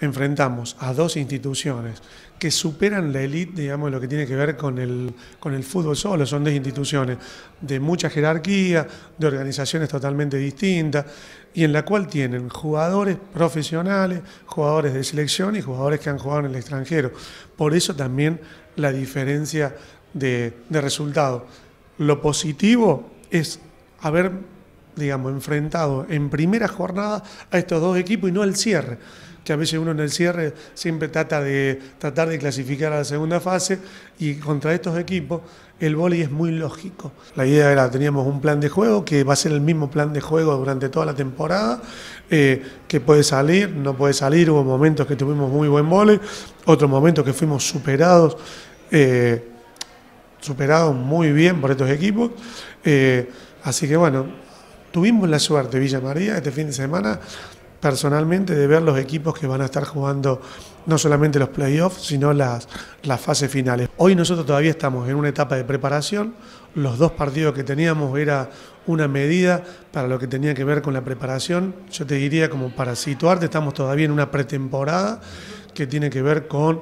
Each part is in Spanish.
enfrentamos a dos instituciones que superan la élite, digamos, lo que tiene que ver con el, con el fútbol solo. Son dos instituciones de mucha jerarquía, de organizaciones totalmente distintas, y en la cual tienen jugadores profesionales, jugadores de selección y jugadores que han jugado en el extranjero. Por eso también la diferencia de, de resultado. Lo positivo es haber digamos, enfrentado en primera jornada a estos dos equipos y no al cierre que a veces uno en el cierre siempre trata de tratar de clasificar a la segunda fase y contra estos equipos el vóley es muy lógico. La idea era, teníamos un plan de juego que va a ser el mismo plan de juego durante toda la temporada, eh, que puede salir, no puede salir, hubo momentos que tuvimos muy buen vóley, otros momentos que fuimos superados, eh, superados muy bien por estos equipos, eh, así que bueno, Tuvimos la suerte, Villa María, este fin de semana, personalmente, de ver los equipos que van a estar jugando no solamente los playoffs, sino las, las fases finales. Hoy nosotros todavía estamos en una etapa de preparación. Los dos partidos que teníamos era una medida para lo que tenía que ver con la preparación. Yo te diría como para situarte, estamos todavía en una pretemporada que tiene que ver con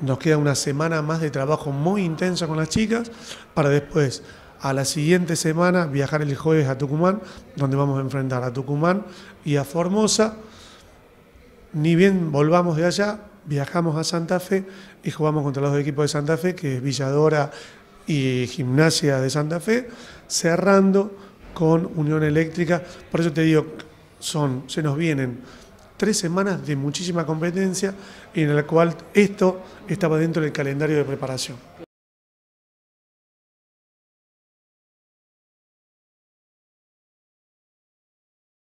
nos queda una semana más de trabajo muy intensa con las chicas para después a la siguiente semana viajar el jueves a Tucumán, donde vamos a enfrentar a Tucumán y a Formosa. Ni bien volvamos de allá, viajamos a Santa Fe y jugamos contra los dos equipos de Santa Fe, que es Villadora y Gimnasia de Santa Fe, cerrando con Unión Eléctrica. Por eso te digo, son, se nos vienen tres semanas de muchísima competencia en la cual esto estaba dentro del calendario de preparación.